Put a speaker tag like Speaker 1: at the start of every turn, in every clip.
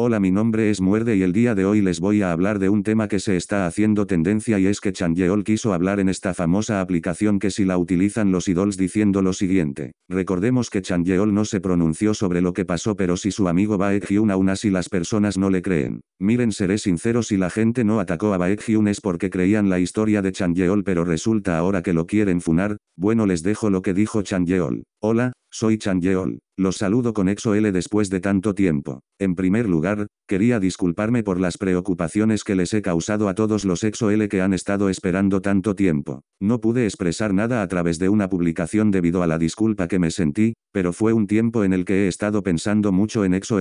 Speaker 1: Hola mi nombre es Muerde y el día de hoy les voy a hablar de un tema que se está haciendo tendencia y es que Chan quiso hablar en esta famosa aplicación que si la utilizan los idols diciendo lo siguiente. Recordemos que Chan no se pronunció sobre lo que pasó pero si su amigo Baekhyun aún así las personas no le creen. Miren seré sincero si la gente no atacó a Baekhyun es porque creían la historia de Chan pero resulta ahora que lo quieren funar, bueno les dejo lo que dijo Chan Yeol. Hola, soy Chang Yeol, los saludo con EXO-L después de tanto tiempo. En primer lugar, Quería disculparme por las preocupaciones que les he causado a todos los EXO-L que han estado esperando tanto tiempo. No pude expresar nada a través de una publicación debido a la disculpa que me sentí, pero fue un tiempo en el que he estado pensando mucho en exo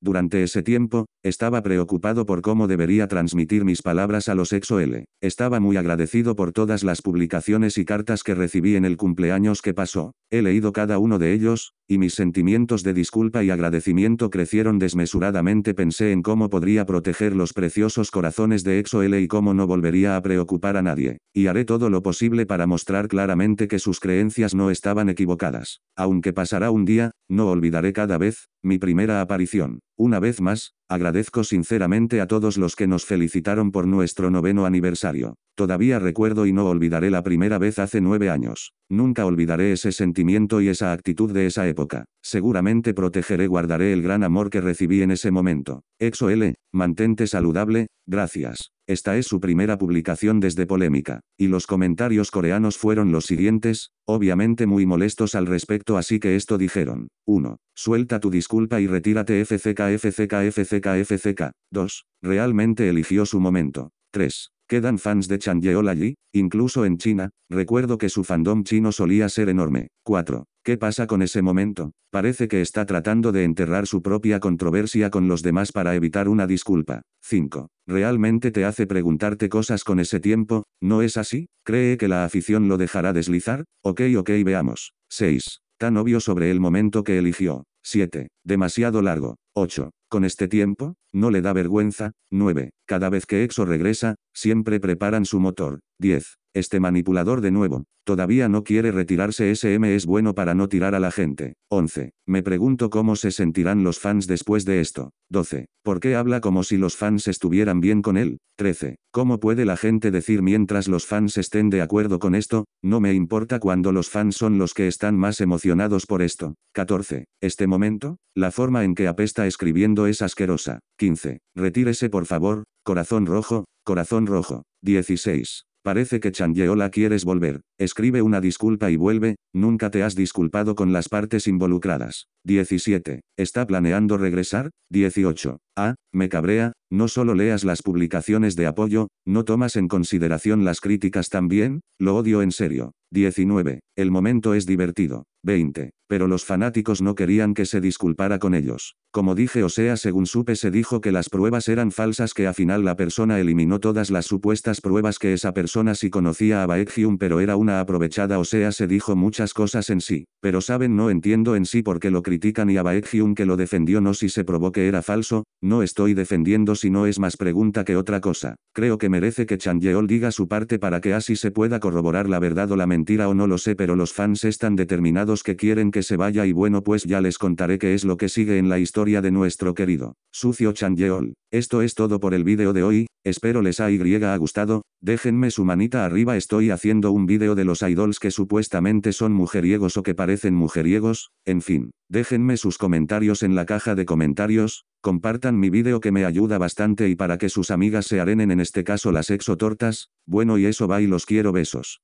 Speaker 1: Durante ese tiempo, estaba preocupado por cómo debería transmitir mis palabras a los EXO-L. Estaba muy agradecido por todas las publicaciones y cartas que recibí en el cumpleaños que pasó. He leído cada uno de ellos, y mis sentimientos de disculpa y agradecimiento crecieron desmesuradamente. Pensé en cómo podría proteger los preciosos corazones de L y cómo no volvería a preocupar a nadie, y haré todo lo posible para mostrar claramente que sus creencias no estaban equivocadas. Aunque pasará un día, no olvidaré cada vez, mi primera aparición. Una vez más, agradezco sinceramente a todos los que nos felicitaron por nuestro noveno aniversario. Todavía recuerdo y no olvidaré la primera vez hace nueve años. Nunca olvidaré ese sentimiento y esa actitud de esa época. Seguramente protegeré, guardaré el gran amor que recibí en ese momento. Exo L, mantente saludable, gracias. Esta es su primera publicación desde Polémica, y los comentarios coreanos fueron los siguientes, obviamente muy molestos al respecto así que esto dijeron. 1. Suelta tu disculpa y retírate FCK 2. Realmente eligió su momento. 3. Quedan fans de Changyeol allí, incluso en China, recuerdo que su fandom chino solía ser enorme. 4. ¿Qué pasa con ese momento? Parece que está tratando de enterrar su propia controversia con los demás para evitar una disculpa. 5. ¿Realmente te hace preguntarte cosas con ese tiempo? ¿No es así? ¿Cree que la afición lo dejará deslizar? Ok, ok, veamos. 6. Tan obvio sobre el momento que eligió. 7. Demasiado largo. 8 con este tiempo? ¿No le da vergüenza? 9. Cada vez que EXO regresa, siempre preparan su motor. 10. Este manipulador de nuevo, todavía no quiere retirarse SM es bueno para no tirar a la gente. 11. Me pregunto cómo se sentirán los fans después de esto. 12. ¿Por qué habla como si los fans estuvieran bien con él? 13. ¿Cómo puede la gente decir mientras los fans estén de acuerdo con esto? No me importa cuando los fans son los que están más emocionados por esto. 14. ¿Este momento? La forma en que apesta escribiendo es asquerosa. 15. Retírese por favor, corazón rojo, corazón rojo. 16. Parece que Changyeola quieres volver. Escribe una disculpa y vuelve, nunca te has disculpado con las partes involucradas. 17. ¿Está planeando regresar? 18. Ah, me cabrea, no solo leas las publicaciones de apoyo, no tomas en consideración las críticas también, lo odio en serio. 19. El momento es divertido. 20. Pero los fanáticos no querían que se disculpara con ellos. Como dije o sea según supe se dijo que las pruebas eran falsas que a final la persona eliminó todas las supuestas pruebas que esa persona sí conocía a Baekhyun pero era una aprovechada o sea se dijo muchas cosas en sí. Pero saben no entiendo en sí por qué lo critican y a Baekhyun que lo defendió no si se probó que era falso, no estoy defendiendo si no es más pregunta que otra cosa. Creo que merece que Chan Yeol diga su parte para que así se pueda corroborar la verdad o la mentira o no lo sé pero los fans están determinados que quieren que se vaya y bueno pues ya les contaré qué es lo que sigue en la historia de nuestro querido sucio Changeol. Esto es todo por el vídeo de hoy, espero les ha gustado, déjenme su manita arriba estoy haciendo un vídeo de los idols que supuestamente son mujeriegos o que parecen mujeriegos, en fin, déjenme sus comentarios en la caja de comentarios, compartan mi vídeo que me ayuda bastante y para que sus amigas se arenen en este caso las exotortas, bueno y eso va y los quiero besos.